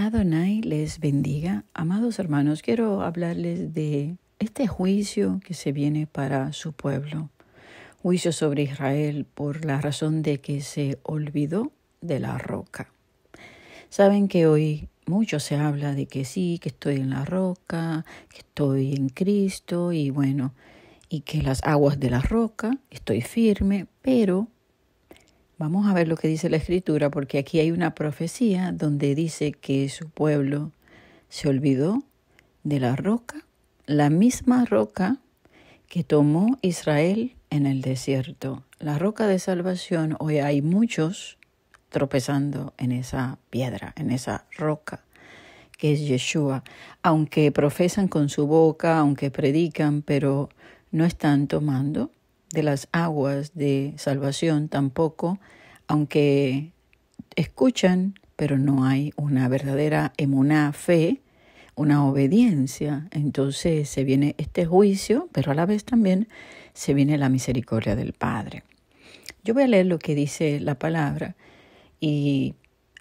Adonai les bendiga. Amados hermanos, quiero hablarles de este juicio que se viene para su pueblo. Juicio sobre Israel por la razón de que se olvidó de la roca. Saben que hoy mucho se habla de que sí, que estoy en la roca, que estoy en Cristo y bueno, y que las aguas de la roca, estoy firme, pero Vamos a ver lo que dice la escritura, porque aquí hay una profecía donde dice que su pueblo se olvidó de la roca, la misma roca que tomó Israel en el desierto, la roca de salvación. Hoy hay muchos tropezando en esa piedra, en esa roca que es Yeshua, aunque profesan con su boca, aunque predican, pero no están tomando de las aguas de salvación tampoco, aunque escuchan, pero no hay una verdadera emuná fe, una obediencia. Entonces se viene este juicio, pero a la vez también se viene la misericordia del Padre. Yo voy a leer lo que dice la palabra y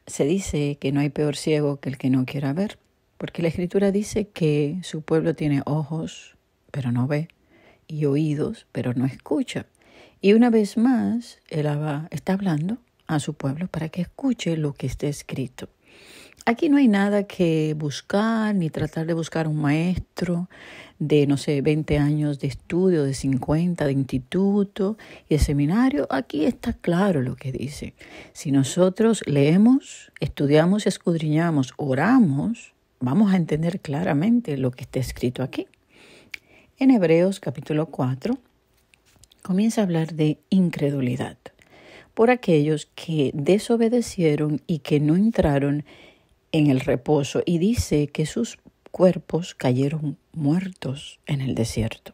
se dice que no hay peor ciego que el que no quiera ver, porque la escritura dice que su pueblo tiene ojos, pero no ve y oídos, pero no escucha. Y una vez más, él está hablando a su pueblo para que escuche lo que está escrito. Aquí no hay nada que buscar ni tratar de buscar un maestro de, no sé, 20 años de estudio, de 50, de instituto y de seminario. Aquí está claro lo que dice. Si nosotros leemos, estudiamos, escudriñamos, oramos, vamos a entender claramente lo que está escrito aquí en Hebreos capítulo 4 comienza a hablar de incredulidad por aquellos que desobedecieron y que no entraron en el reposo y dice que sus cuerpos cayeron muertos en el desierto.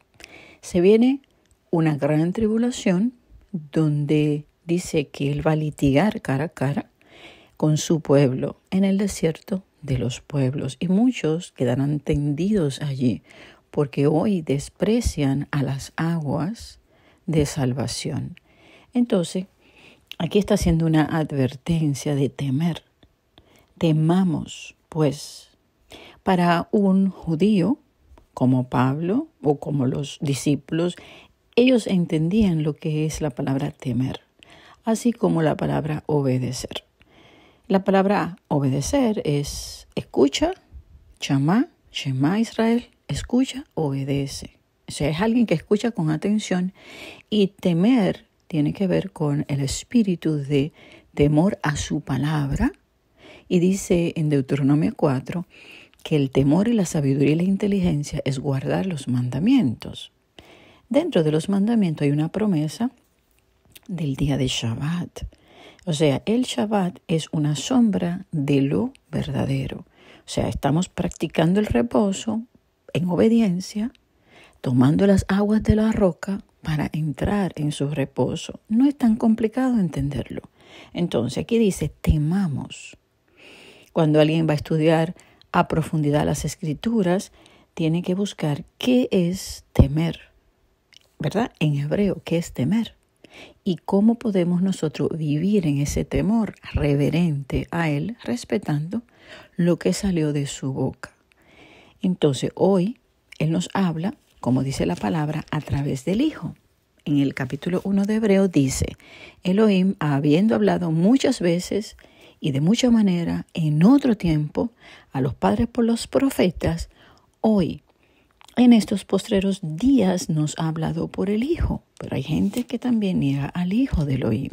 Se viene una gran tribulación donde dice que él va a litigar cara a cara con su pueblo en el desierto de los pueblos y muchos quedarán tendidos allí porque hoy desprecian a las aguas de salvación. Entonces, aquí está haciendo una advertencia de temer. Temamos, pues, para un judío como Pablo o como los discípulos, ellos entendían lo que es la palabra temer, así como la palabra obedecer. La palabra obedecer es escucha, chamá, shema Israel, Escucha, obedece. O sea, es alguien que escucha con atención y temer tiene que ver con el espíritu de temor a su palabra. Y dice en Deuteronomio 4 que el temor y la sabiduría y la inteligencia es guardar los mandamientos. Dentro de los mandamientos hay una promesa del día de Shabbat. O sea, el Shabbat es una sombra de lo verdadero. O sea, estamos practicando el reposo, en obediencia, tomando las aguas de la roca para entrar en su reposo. No es tan complicado entenderlo. Entonces aquí dice, temamos. Cuando alguien va a estudiar a profundidad las escrituras, tiene que buscar qué es temer, ¿verdad? En hebreo, ¿qué es temer? Y cómo podemos nosotros vivir en ese temor reverente a Él, respetando lo que salió de su boca. Entonces hoy Él nos habla, como dice la palabra, a través del Hijo. En el capítulo 1 de Hebreo dice, Elohim, habiendo hablado muchas veces y de mucha manera en otro tiempo a los padres por los profetas, hoy en estos postreros días nos ha hablado por el Hijo, pero hay gente que también niega al Hijo de Elohim.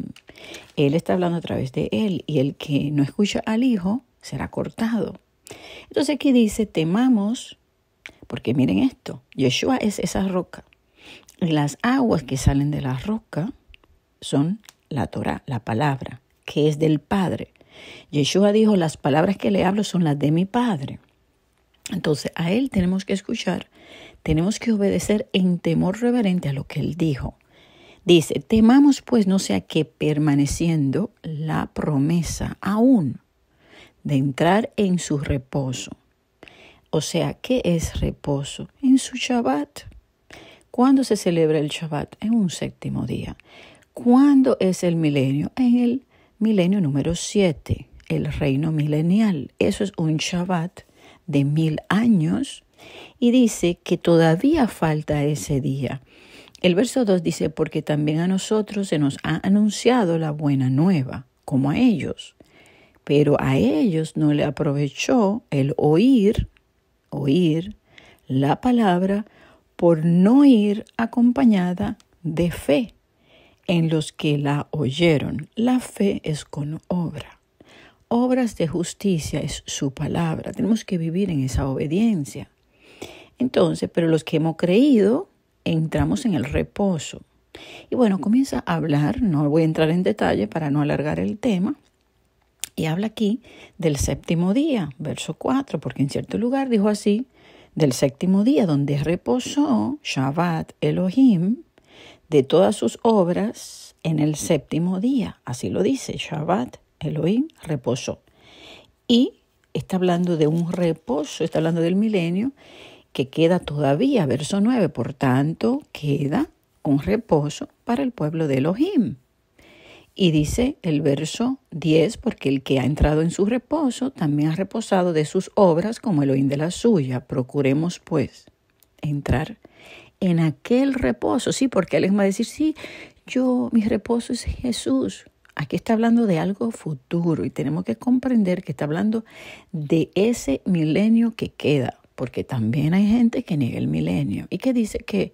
Él está hablando a través de Él y el que no escucha al Hijo será cortado. Entonces aquí dice, temamos, porque miren esto, Yeshua es esa roca. Y las aguas que salen de la roca son la Torah, la palabra, que es del Padre. Yeshua dijo, las palabras que le hablo son las de mi Padre. Entonces a Él tenemos que escuchar, tenemos que obedecer en temor reverente a lo que Él dijo. Dice, temamos pues no sea que permaneciendo la promesa aún, de entrar en su reposo. O sea, ¿qué es reposo? En su Shabbat. ¿Cuándo se celebra el Shabbat? En un séptimo día. ¿Cuándo es el milenio? En el milenio número siete, el reino milenial. Eso es un Shabbat de mil años y dice que todavía falta ese día. El verso 2 dice, porque también a nosotros se nos ha anunciado la buena nueva, como a ellos pero a ellos no le aprovechó el oír, oír la palabra por no ir acompañada de fe en los que la oyeron. La fe es con obra. Obras de justicia es su palabra. Tenemos que vivir en esa obediencia. Entonces, pero los que hemos creído, entramos en el reposo. Y bueno, comienza a hablar, no voy a entrar en detalle para no alargar el tema, y habla aquí del séptimo día, verso 4, porque en cierto lugar dijo así, del séptimo día donde reposó Shabbat Elohim de todas sus obras en el séptimo día. Así lo dice, Shabbat Elohim reposó. Y está hablando de un reposo, está hablando del milenio que queda todavía, verso 9, por tanto, queda un reposo para el pueblo de Elohim. Y dice el verso 10, porque el que ha entrado en su reposo también ha reposado de sus obras como el oín de la suya. Procuremos pues entrar en aquel reposo, sí, porque él va a decir, sí, yo, mi reposo es Jesús. Aquí está hablando de algo futuro y tenemos que comprender que está hablando de ese milenio que queda, porque también hay gente que niega el milenio y que dice que,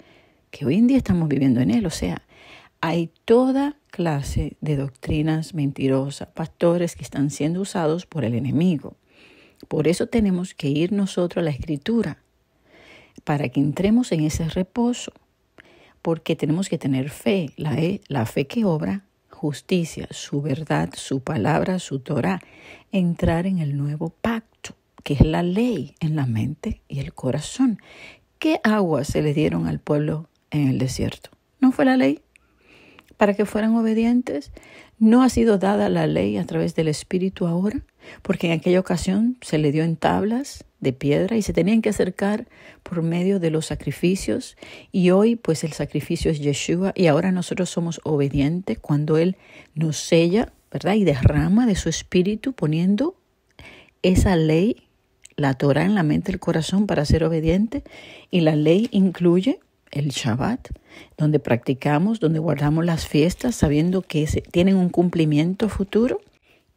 que hoy en día estamos viviendo en él, o sea, hay toda clase de doctrinas mentirosas, pastores que están siendo usados por el enemigo. Por eso tenemos que ir nosotros a la escritura, para que entremos en ese reposo, porque tenemos que tener fe, la, la fe que obra justicia, su verdad, su palabra, su Torah, entrar en el nuevo pacto, que es la ley en la mente y el corazón. ¿Qué aguas se le dieron al pueblo en el desierto? ¿No fue la ley? para que fueran obedientes? ¿No ha sido dada la ley a través del Espíritu ahora? Porque en aquella ocasión se le dio en tablas de piedra y se tenían que acercar por medio de los sacrificios y hoy pues el sacrificio es Yeshua y ahora nosotros somos obedientes cuando Él nos sella, ¿verdad? Y derrama de su espíritu poniendo esa ley, la Torah en la mente, el corazón para ser obediente y la ley incluye el Shabbat, donde practicamos, donde guardamos las fiestas sabiendo que tienen un cumplimiento futuro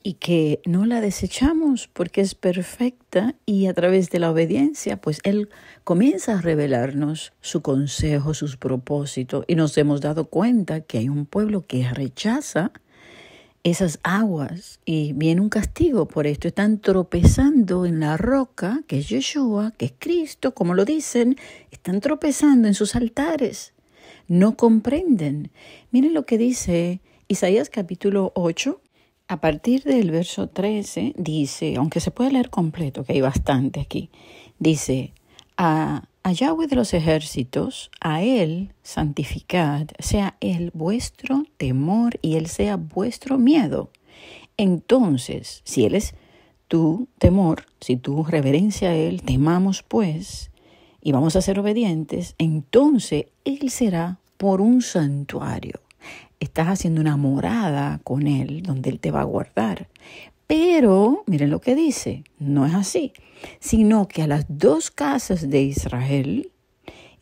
y que no la desechamos porque es perfecta y a través de la obediencia, pues Él comienza a revelarnos su consejo, sus propósitos y nos hemos dado cuenta que hay un pueblo que rechaza esas aguas y viene un castigo por esto. Están tropezando en la roca, que es Yeshua, que es Cristo, como lo dicen, están tropezando en sus altares. No comprenden. Miren lo que dice Isaías capítulo 8, a partir del verso 13, dice, aunque se puede leer completo, que hay bastante aquí, dice, a ah, a Yahweh de los ejércitos, a Él santificad, sea Él vuestro temor y Él sea vuestro miedo. Entonces, si Él es tu temor, si tu reverencia a Él, temamos pues y vamos a ser obedientes, entonces Él será por un santuario. Estás haciendo una morada con Él donde Él te va a guardar. Pero, miren lo que dice, no es así, sino que a las dos casas de Israel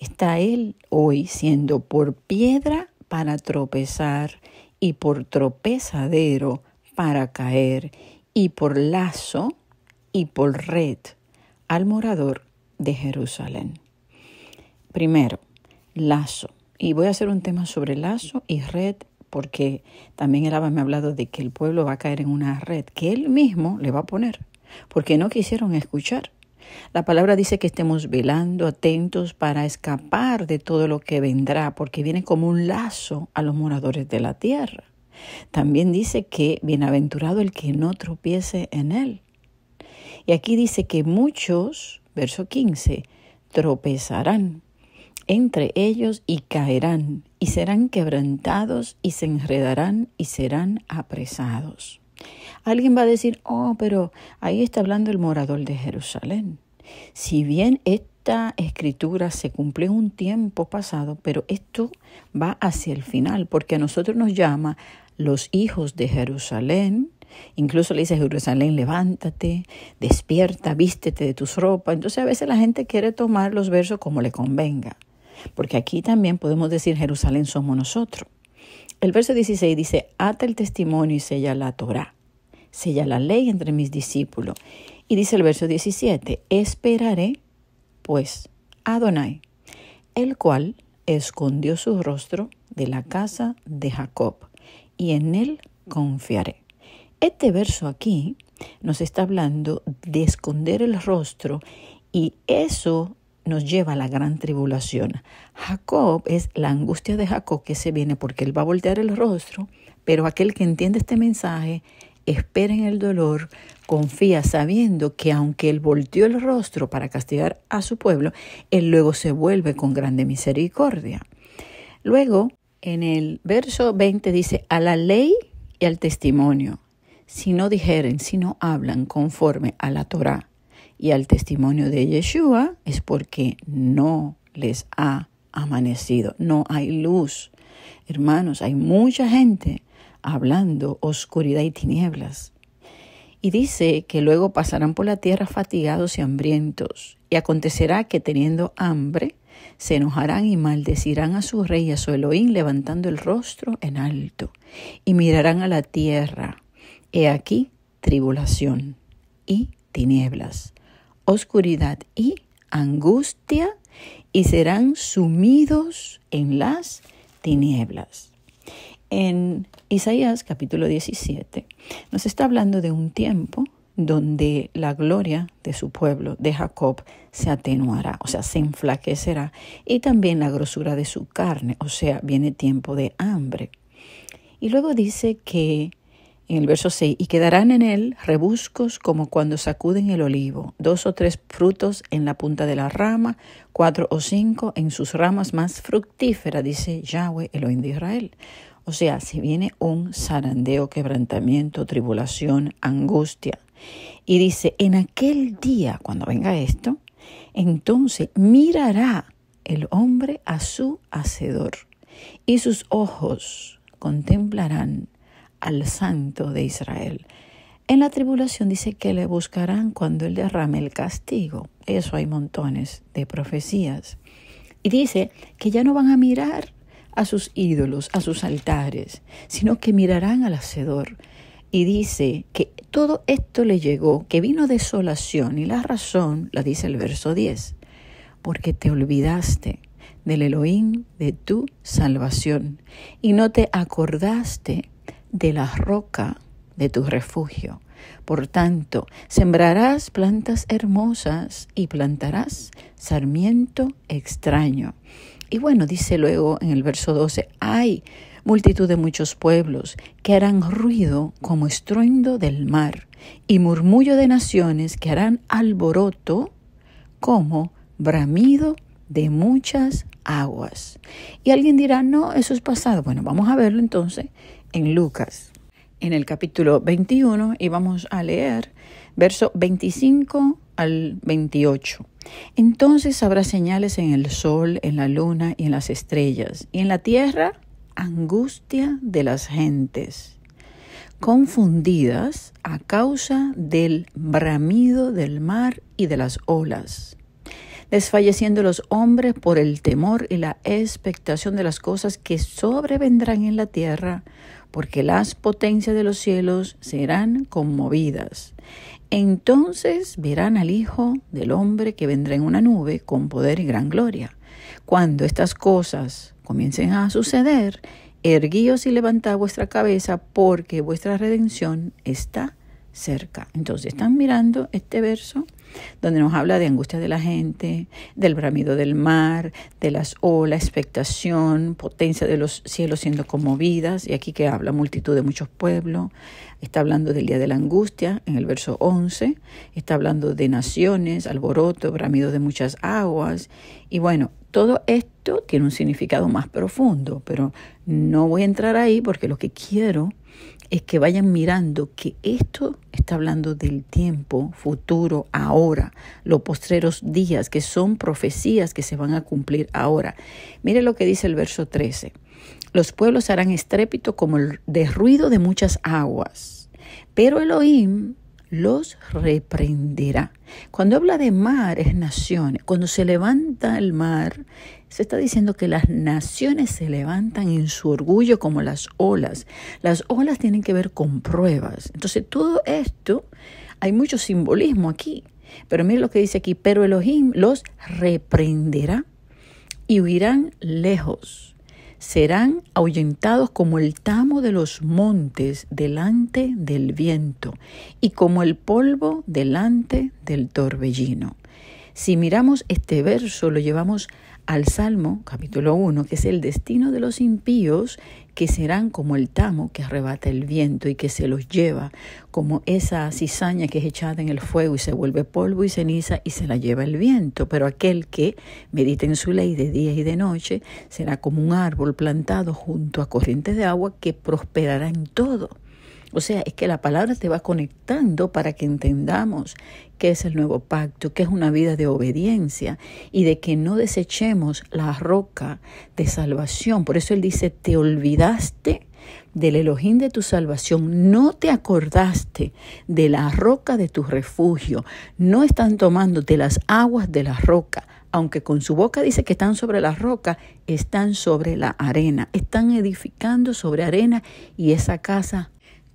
está él hoy siendo por piedra para tropezar y por tropezadero para caer y por lazo y por red al morador de Jerusalén. Primero, lazo. Y voy a hacer un tema sobre lazo y red porque también él me ha hablado de que el pueblo va a caer en una red que él mismo le va a poner, porque no quisieron escuchar. La palabra dice que estemos velando, atentos para escapar de todo lo que vendrá, porque viene como un lazo a los moradores de la tierra. También dice que bienaventurado el que no tropiece en él. Y aquí dice que muchos, verso 15, tropezarán entre ellos y caerán y serán quebrantados y se enredarán y serán apresados. Alguien va a decir, oh, pero ahí está hablando el morador de Jerusalén. Si bien esta escritura se cumplió un tiempo pasado, pero esto va hacia el final, porque a nosotros nos llama los hijos de Jerusalén, Incluso le dice Jerusalén, levántate, despierta, vístete de tus ropas. Entonces a veces la gente quiere tomar los versos como le convenga porque aquí también podemos decir Jerusalén somos nosotros. El verso 16 dice, ata el testimonio y sella la Torah, sella la ley entre mis discípulos. Y dice el verso 17, esperaré pues a Adonai, el cual escondió su rostro de la casa de Jacob, y en él confiaré. Este verso aquí nos está hablando de esconder el rostro y eso nos lleva a la gran tribulación. Jacob es la angustia de Jacob que se viene porque él va a voltear el rostro, pero aquel que entiende este mensaje espera en el dolor, confía sabiendo que aunque él volteó el rostro para castigar a su pueblo, él luego se vuelve con grande misericordia. Luego, en el verso 20 dice, a la ley y al testimonio, si no dijeren, si no hablan conforme a la Torah, y al testimonio de Yeshua es porque no les ha amanecido, no hay luz. Hermanos, hay mucha gente hablando oscuridad y tinieblas. Y dice que luego pasarán por la tierra fatigados y hambrientos, y acontecerá que teniendo hambre, se enojarán y maldecirán a su rey y a su Elohim, levantando el rostro en alto, y mirarán a la tierra. He aquí tribulación y tinieblas, oscuridad y angustia y serán sumidos en las tinieblas. En Isaías capítulo 17 nos está hablando de un tiempo donde la gloria de su pueblo, de Jacob, se atenuará, o sea, se enflaquecerá, y también la grosura de su carne, o sea, viene tiempo de hambre. Y luego dice que en el verso 6, y quedarán en él rebuscos como cuando sacuden el olivo, dos o tres frutos en la punta de la rama, cuatro o cinco en sus ramas más fructíferas, dice Yahweh, el Elohim de Israel. O sea, si viene un zarandeo, quebrantamiento, tribulación, angustia, y dice, en aquel día, cuando venga esto, entonces mirará el hombre a su hacedor, y sus ojos contemplarán al santo de Israel. En la tribulación dice que le buscarán cuando él derrame el castigo. Eso hay montones de profecías. Y dice que ya no van a mirar a sus ídolos, a sus altares, sino que mirarán al Hacedor. Y dice que todo esto le llegó, que vino desolación, y la razón la dice el verso 10, porque te olvidaste del Elohim de tu salvación y no te acordaste de la roca de tu refugio. Por tanto, sembrarás plantas hermosas y plantarás sarmiento extraño. Y bueno, dice luego en el verso 12, hay multitud de muchos pueblos que harán ruido como estruendo del mar y murmullo de naciones que harán alboroto como bramido de muchas aguas. Y alguien dirá, no, eso es pasado. Bueno, vamos a verlo entonces en Lucas, en el capítulo 21, y vamos a leer verso 25 al 28. Entonces habrá señales en el sol, en la luna y en las estrellas, y en la tierra angustia de las gentes, confundidas a causa del bramido del mar y de las olas, desfalleciendo los hombres por el temor y la expectación de las cosas que sobrevendrán en la tierra, porque las potencias de los cielos serán conmovidas. Entonces verán al Hijo del Hombre que vendrá en una nube con poder y gran gloria. Cuando estas cosas comiencen a suceder, erguíos y levantad vuestra cabeza porque vuestra redención está cerca. Entonces están mirando este verso donde nos habla de angustia de la gente, del bramido del mar, de las olas, expectación, potencia de los cielos siendo conmovidas, y aquí que habla multitud de muchos pueblos, está hablando del día de la angustia en el verso 11, está hablando de naciones, alboroto, bramido de muchas aguas, y bueno, todo esto tiene un significado más profundo, pero no voy a entrar ahí porque lo que quiero es que vayan mirando que esto está hablando del tiempo futuro ahora, los postreros días, que son profecías que se van a cumplir ahora. Mire lo que dice el verso 13. Los pueblos harán estrépito como el derruido de muchas aguas. Pero Elohim los reprenderá. Cuando habla de mar es naciones, cuando se levanta el mar, se está diciendo que las naciones se levantan en su orgullo como las olas. Las olas tienen que ver con pruebas. Entonces todo esto, hay mucho simbolismo aquí. Pero mire lo que dice aquí, pero Elohim los reprenderá y huirán lejos serán ahuyentados como el tamo de los montes delante del viento y como el polvo delante del torbellino. Si miramos este verso, lo llevamos al Salmo capítulo 1, que es el destino de los impíos que serán como el tamo que arrebata el viento y que se los lleva, como esa cizaña que es echada en el fuego y se vuelve polvo y ceniza y se la lleva el viento. Pero aquel que medita en su ley de día y de noche será como un árbol plantado junto a corrientes de agua que prosperará en todo. O sea, es que la palabra te va conectando para que entendamos qué es el nuevo pacto, qué es una vida de obediencia y de que no desechemos la roca de salvación. Por eso él dice, te olvidaste del elojín de tu salvación, no te acordaste de la roca de tu refugio, no están tomándote las aguas de la roca, aunque con su boca dice que están sobre la roca, están sobre la arena, están edificando sobre arena y esa casa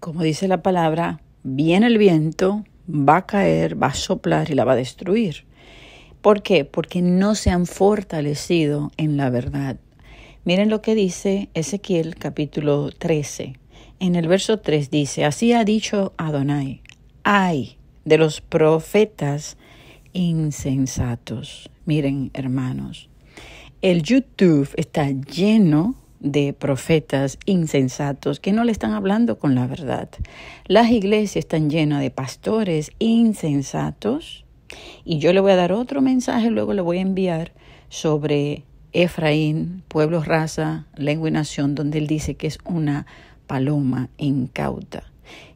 como dice la palabra, viene el viento, va a caer, va a soplar y la va a destruir. ¿Por qué? Porque no se han fortalecido en la verdad. Miren lo que dice Ezequiel capítulo 13. En el verso 3 dice, así ha dicho Adonai, ay de los profetas insensatos. Miren, hermanos, el YouTube está lleno de profetas insensatos que no le están hablando con la verdad. Las iglesias están llenas de pastores insensatos y yo le voy a dar otro mensaje, luego le voy a enviar sobre Efraín, pueblo, raza, lengua y nación, donde él dice que es una paloma incauta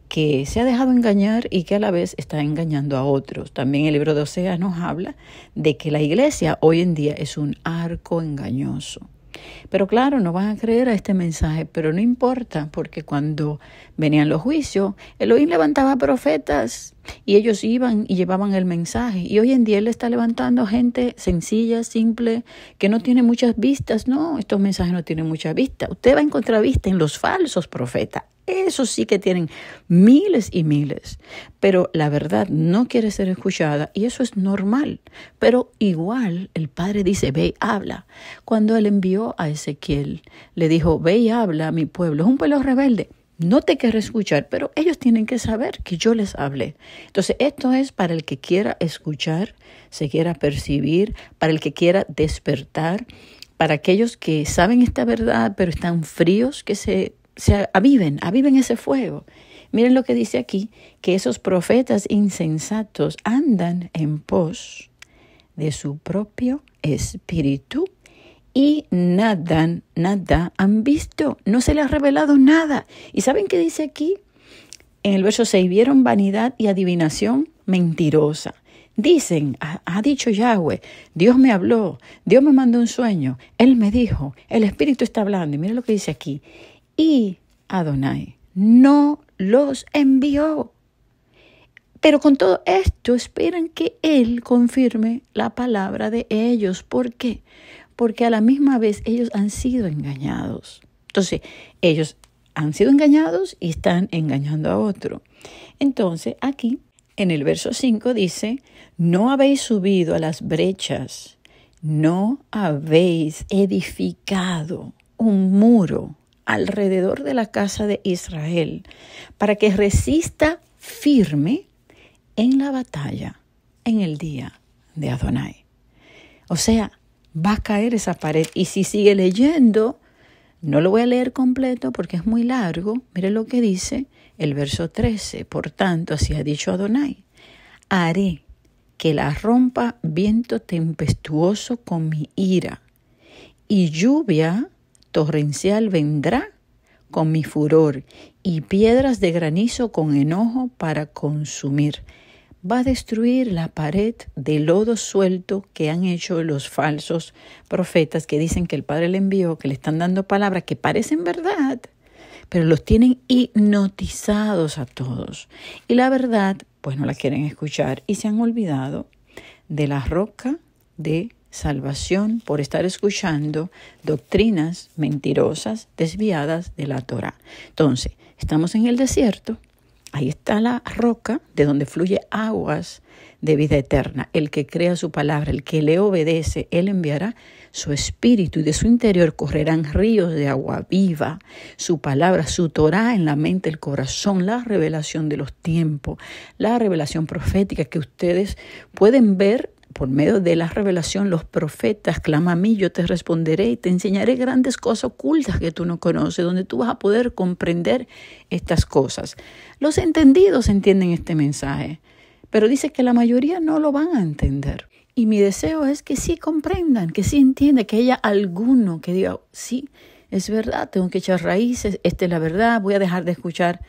que se ha dejado engañar y que a la vez está engañando a otros. También el libro de Oseas nos habla de que la iglesia hoy en día es un arco engañoso. Pero claro, no van a creer a este mensaje, pero no importa, porque cuando venían los juicios, Elohim levantaba profetas y ellos iban y llevaban el mensaje. Y hoy en día él está levantando gente sencilla, simple, que no tiene muchas vistas. No, estos mensajes no tienen mucha vista Usted va a encontrar vista en los falsos profetas. Eso sí que tienen miles y miles, pero la verdad no quiere ser escuchada y eso es normal. Pero igual el padre dice, ve, y habla. Cuando él envió a Ezequiel, le dijo, ve y habla a mi pueblo, es un pueblo rebelde. No te quiero escuchar, pero ellos tienen que saber que yo les hablé. Entonces, esto es para el que quiera escuchar, se quiera percibir, para el que quiera despertar, para aquellos que saben esta verdad, pero están fríos, que se se aviven, aviven ese fuego. Miren lo que dice aquí, que esos profetas insensatos andan en pos de su propio espíritu y nada, nada han visto, no se les ha revelado nada. ¿Y saben qué dice aquí? En el verso 6 vieron vanidad y adivinación mentirosa. Dicen, ha dicho Yahweh, Dios me habló, Dios me mandó un sueño, Él me dijo, el Espíritu está hablando. Y miren lo que dice aquí, y Adonai no los envió. Pero con todo esto esperan que Él confirme la palabra de ellos. ¿Por qué? Porque a la misma vez ellos han sido engañados. Entonces, ellos han sido engañados y están engañando a otro. Entonces, aquí, en el verso 5 dice, no habéis subido a las brechas, no habéis edificado un muro alrededor de la casa de Israel, para que resista firme en la batalla en el día de Adonai. O sea, va a caer esa pared. Y si sigue leyendo, no lo voy a leer completo porque es muy largo. Mire lo que dice el verso 13. Por tanto, así ha dicho Adonai, haré que la rompa viento tempestuoso con mi ira y lluvia torrencial vendrá con mi furor y piedras de granizo con enojo para consumir. Va a destruir la pared de lodo suelto que han hecho los falsos profetas que dicen que el Padre le envió, que le están dando palabras que parecen verdad, pero los tienen hipnotizados a todos. Y la verdad, pues no la quieren escuchar y se han olvidado de la roca de salvación por estar escuchando doctrinas mentirosas desviadas de la Torah. Entonces, estamos en el desierto, ahí está la roca de donde fluye aguas de vida eterna. El que crea su palabra, el que le obedece, él enviará su espíritu y de su interior correrán ríos de agua viva. Su palabra, su Torah en la mente, el corazón, la revelación de los tiempos, la revelación profética que ustedes pueden ver por medio de la revelación, los profetas, clama a mí, yo te responderé y te enseñaré grandes cosas ocultas que tú no conoces, donde tú vas a poder comprender estas cosas. Los entendidos entienden este mensaje, pero dice que la mayoría no lo van a entender. Y mi deseo es que sí comprendan, que sí entiendan, que haya alguno que diga, sí, es verdad, tengo que echar raíces, esta es la verdad, voy a dejar de escuchar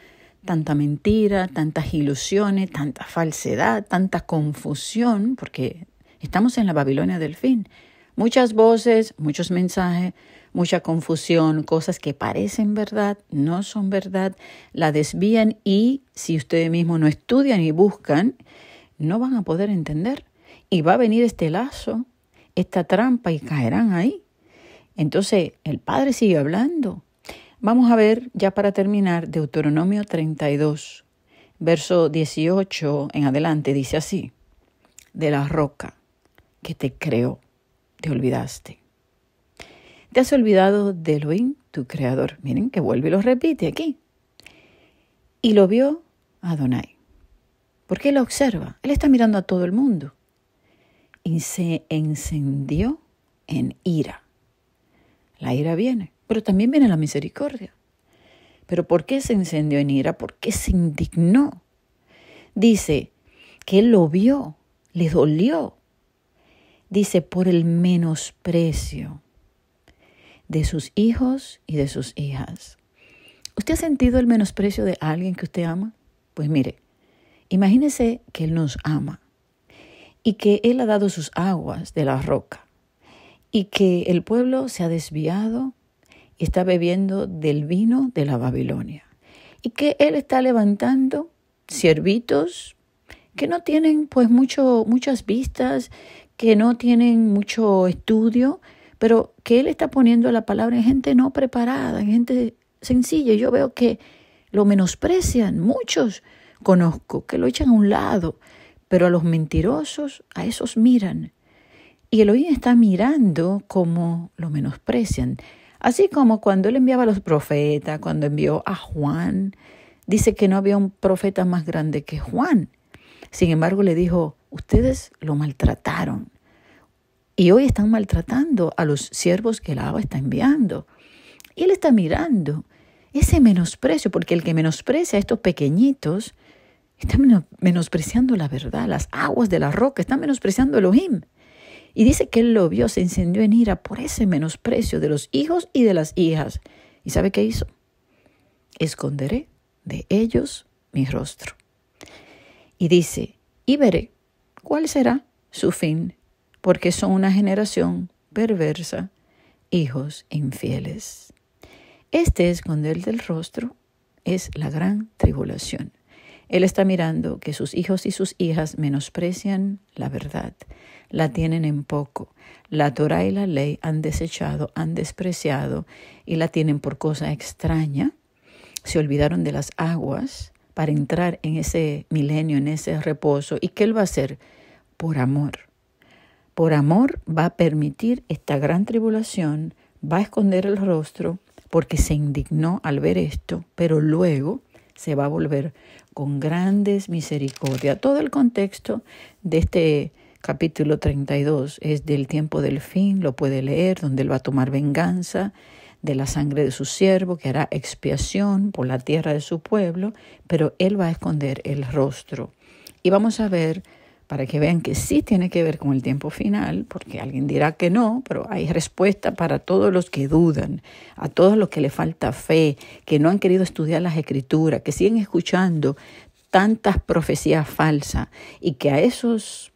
tanta mentira, tantas ilusiones, tanta falsedad, tanta confusión, porque Estamos en la Babilonia del fin. Muchas voces, muchos mensajes, mucha confusión, cosas que parecen verdad, no son verdad, la desvían y si ustedes mismos no estudian y buscan, no van a poder entender. Y va a venir este lazo, esta trampa y caerán ahí. Entonces el Padre sigue hablando. Vamos a ver, ya para terminar, Deuteronomio 32, verso 18 en adelante, dice así, de la roca que te creó, te olvidaste. Te has olvidado de Elohim, tu creador. Miren que vuelve y lo repite aquí. Y lo vio Adonai. Porque lo observa, él está mirando a todo el mundo. Y se encendió en ira. La ira viene, pero también viene la misericordia. Pero ¿por qué se encendió en ira? ¿Por qué se indignó? Dice que él lo vio, le dolió, dice, por el menosprecio de sus hijos y de sus hijas. ¿Usted ha sentido el menosprecio de alguien que usted ama? Pues mire, imagínese que Él nos ama y que Él ha dado sus aguas de la roca y que el pueblo se ha desviado y está bebiendo del vino de la Babilonia y que Él está levantando siervitos que no tienen pues mucho, muchas vistas, que no tienen mucho estudio, pero que él está poniendo la palabra en gente no preparada, en gente sencilla. Yo veo que lo menosprecian, muchos conozco, que lo echan a un lado, pero a los mentirosos, a esos miran. Y Elohim está mirando cómo lo menosprecian. Así como cuando él enviaba a los profetas, cuando envió a Juan, dice que no había un profeta más grande que Juan. Sin embargo, le dijo, Ustedes lo maltrataron. Y hoy están maltratando a los siervos que el agua está enviando. Y él está mirando ese menosprecio, porque el que menosprecia a estos pequeñitos está menospreciando la verdad, las aguas de la roca, están menospreciando el Elohim. Y dice que él lo vio, se encendió en ira por ese menosprecio de los hijos y de las hijas. ¿Y sabe qué hizo? Esconderé de ellos mi rostro. Y dice, y veré cuál será su fin, porque son una generación perversa, hijos infieles. Este esconder del rostro es la gran tribulación. Él está mirando que sus hijos y sus hijas menosprecian la verdad, la tienen en poco. La Torah y la ley han desechado, han despreciado y la tienen por cosa extraña. Se olvidaron de las aguas, para entrar en ese milenio, en ese reposo. ¿Y qué él va a hacer? Por amor. Por amor va a permitir esta gran tribulación, va a esconder el rostro porque se indignó al ver esto, pero luego se va a volver con grandes misericordias. Todo el contexto de este capítulo 32 es del tiempo del fin, lo puede leer, donde él va a tomar venganza de la sangre de su siervo, que hará expiación por la tierra de su pueblo, pero él va a esconder el rostro. Y vamos a ver, para que vean que sí tiene que ver con el tiempo final, porque alguien dirá que no, pero hay respuesta para todos los que dudan, a todos los que le falta fe, que no han querido estudiar las escrituras, que siguen escuchando tantas profecías falsas y que a esos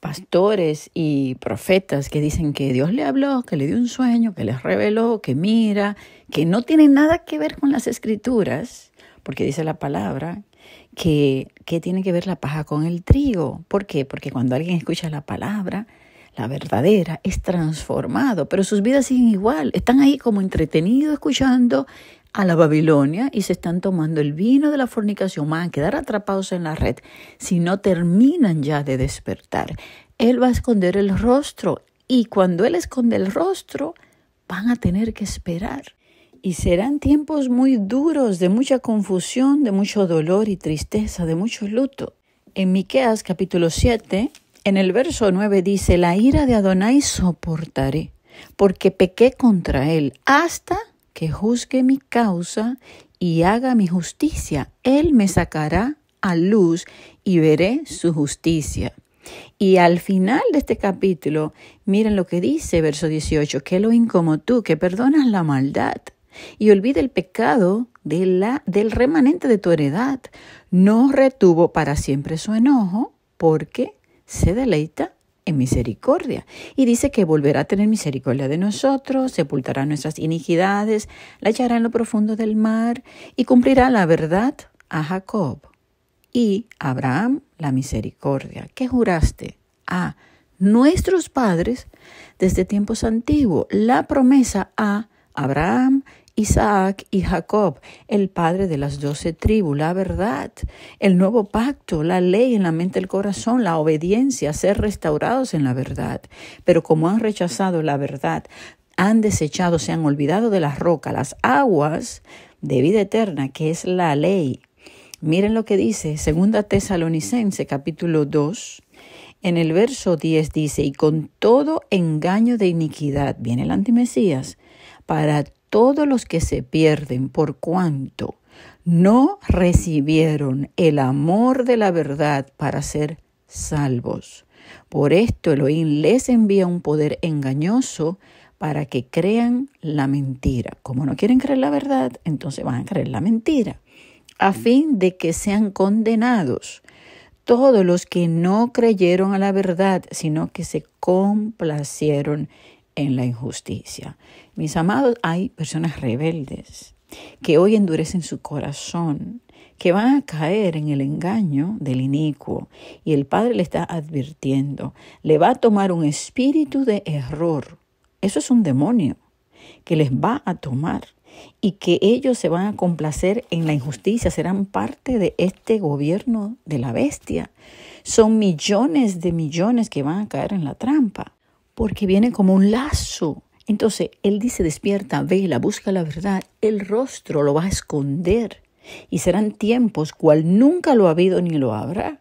pastores y profetas que dicen que Dios le habló, que le dio un sueño, que les reveló, que mira, que no tiene nada que ver con las escrituras, porque dice la palabra, que, que tiene que ver la paja con el trigo. ¿Por qué? Porque cuando alguien escucha la palabra, la verdadera, es transformado, pero sus vidas siguen igual, están ahí como entretenidos escuchando a la Babilonia y se están tomando el vino de la fornicación, van a quedar atrapados en la red si no terminan ya de despertar. Él va a esconder el rostro y cuando Él esconde el rostro, van a tener que esperar. Y serán tiempos muy duros, de mucha confusión, de mucho dolor y tristeza, de mucho luto. En Miqueas capítulo 7, en el verso 9 dice, la ira de Adonai soportaré, porque pequé contra él, hasta que juzgue mi causa y haga mi justicia. Él me sacará a luz y veré su justicia. Y al final de este capítulo, miren lo que dice verso 18, que lo como tú, que perdonas la maldad y olvida el pecado de la, del remanente de tu heredad, no retuvo para siempre su enojo, porque se deleita en misericordia y dice que volverá a tener misericordia de nosotros, sepultará nuestras iniquidades, la echará en lo profundo del mar y cumplirá la verdad a Jacob y Abraham la misericordia que juraste a nuestros padres desde tiempos antiguos, la promesa a Abraham Isaac y Jacob, el padre de las doce tribus, la verdad, el nuevo pacto, la ley en la mente del corazón, la obediencia, ser restaurados en la verdad. Pero como han rechazado la verdad, han desechado, se han olvidado de la roca, las aguas de vida eterna, que es la ley. Miren lo que dice, segunda Tesalonicense capítulo 2, en el verso 10 dice, y con todo engaño de iniquidad viene el antimesías, para todos los que se pierden por cuanto no recibieron el amor de la verdad para ser salvos. Por esto Elohim les envía un poder engañoso para que crean la mentira. Como no quieren creer la verdad, entonces van a creer la mentira, a fin de que sean condenados todos los que no creyeron a la verdad, sino que se complacieron en la injusticia. Mis amados, hay personas rebeldes que hoy endurecen su corazón, que van a caer en el engaño del inicuo. Y el Padre le está advirtiendo, le va a tomar un espíritu de error. Eso es un demonio que les va a tomar y que ellos se van a complacer en la injusticia, serán parte de este gobierno de la bestia. Son millones de millones que van a caer en la trampa, porque viene como un lazo entonces, Él dice, despierta, vela, busca la verdad, el rostro lo va a esconder y serán tiempos cual nunca lo ha habido ni lo habrá.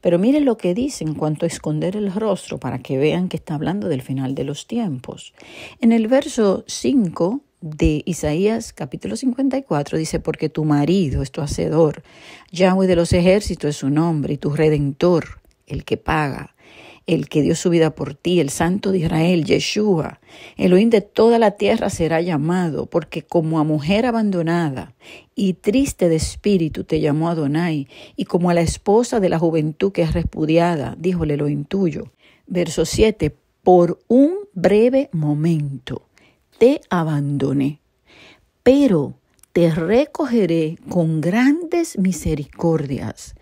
Pero miren lo que dice en cuanto a esconder el rostro para que vean que está hablando del final de los tiempos. En el verso 5 de Isaías capítulo 54 dice, porque tu marido es tu hacedor, Yahweh de los ejércitos es su nombre y tu redentor, el que paga el que dio su vida por ti, el Santo de Israel, Yeshua, Elohim de toda la tierra será llamado, porque como a mujer abandonada y triste de espíritu te llamó Adonai, y como a la esposa de la juventud que es repudiada, dijo el Elohim tuyo. Verso 7, por un breve momento te abandoné, pero te recogeré con grandes misericordias,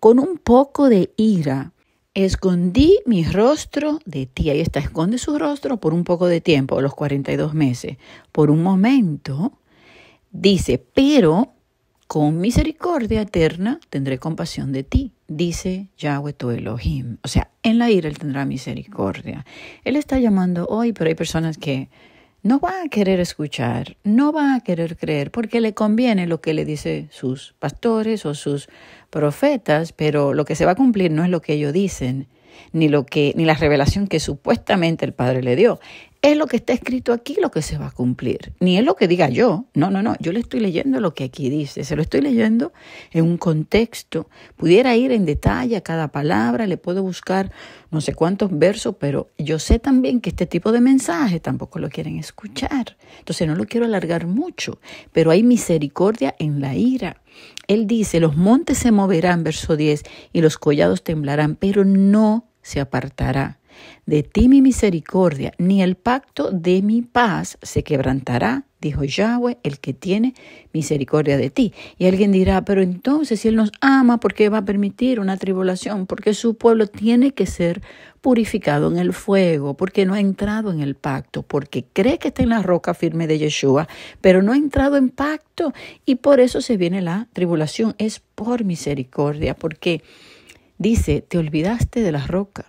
con un poco de ira Escondí mi rostro de ti. Ahí está, esconde su rostro por un poco de tiempo, los 42 meses. Por un momento, dice, pero con misericordia eterna tendré compasión de ti, dice Yahweh tu Elohim. O sea, en la ira él tendrá misericordia. Él está llamando hoy, pero hay personas que no va a querer escuchar, no va a querer creer, porque le conviene lo que le dice sus pastores o sus profetas, pero lo que se va a cumplir no es lo que ellos dicen, ni lo que, ni la revelación que supuestamente el Padre le dio, es lo que está escrito aquí lo que se va a cumplir, ni es lo que diga yo. No, no, no, yo le estoy leyendo lo que aquí dice, se lo estoy leyendo en un contexto. Pudiera ir en detalle a cada palabra, le puedo buscar no sé cuántos versos, pero yo sé también que este tipo de mensaje tampoco lo quieren escuchar. Entonces no lo quiero alargar mucho, pero hay misericordia en la ira. Él dice, los montes se moverán, verso 10, y los collados temblarán, pero no se apartará de ti mi misericordia, ni el pacto de mi paz se quebrantará, dijo Yahweh, el que tiene misericordia de ti. Y alguien dirá, pero entonces si Él nos ama, ¿por qué va a permitir una tribulación? Porque su pueblo tiene que ser purificado en el fuego, porque no ha entrado en el pacto, porque cree que está en la roca firme de Yeshua, pero no ha entrado en pacto. Y por eso se viene la tribulación, es por misericordia, porque dice, te olvidaste de la roca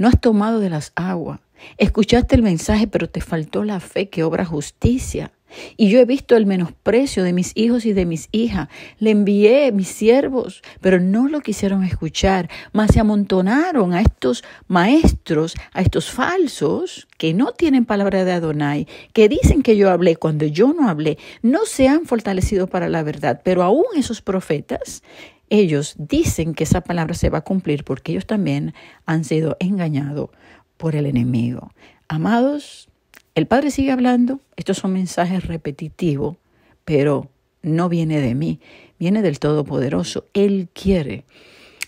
no has tomado de las aguas. Escuchaste el mensaje, pero te faltó la fe que obra justicia. Y yo he visto el menosprecio de mis hijos y de mis hijas. Le envié mis siervos, pero no lo quisieron escuchar, mas se amontonaron a estos maestros, a estos falsos, que no tienen palabra de Adonai, que dicen que yo hablé cuando yo no hablé. No se han fortalecido para la verdad, pero aún esos profetas ellos dicen que esa palabra se va a cumplir porque ellos también han sido engañados por el enemigo. Amados, el Padre sigue hablando, estos son mensajes repetitivos, pero no viene de mí, viene del Todopoderoso. Él quiere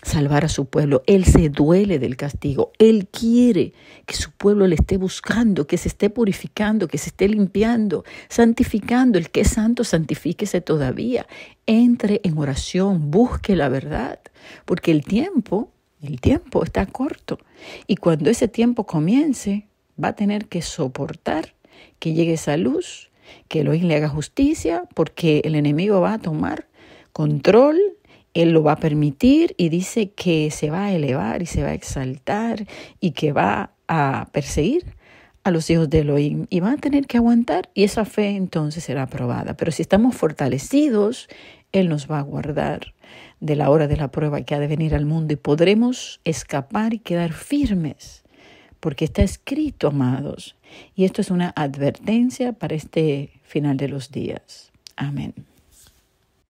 salvar a su pueblo. Él se duele del castigo. Él quiere que su pueblo le esté buscando, que se esté purificando, que se esté limpiando, santificando. El que es santo, santifíquese todavía. Entre en oración, busque la verdad, porque el tiempo, el tiempo está corto. Y cuando ese tiempo comience, va a tener que soportar que llegue esa luz, que Elohim le haga justicia, porque el enemigo va a tomar control él lo va a permitir y dice que se va a elevar y se va a exaltar y que va a perseguir a los hijos de Elohim y va a tener que aguantar y esa fe entonces será aprobada. Pero si estamos fortalecidos, Él nos va a guardar de la hora de la prueba que ha de venir al mundo y podremos escapar y quedar firmes, porque está escrito, amados, y esto es una advertencia para este final de los días. Amén.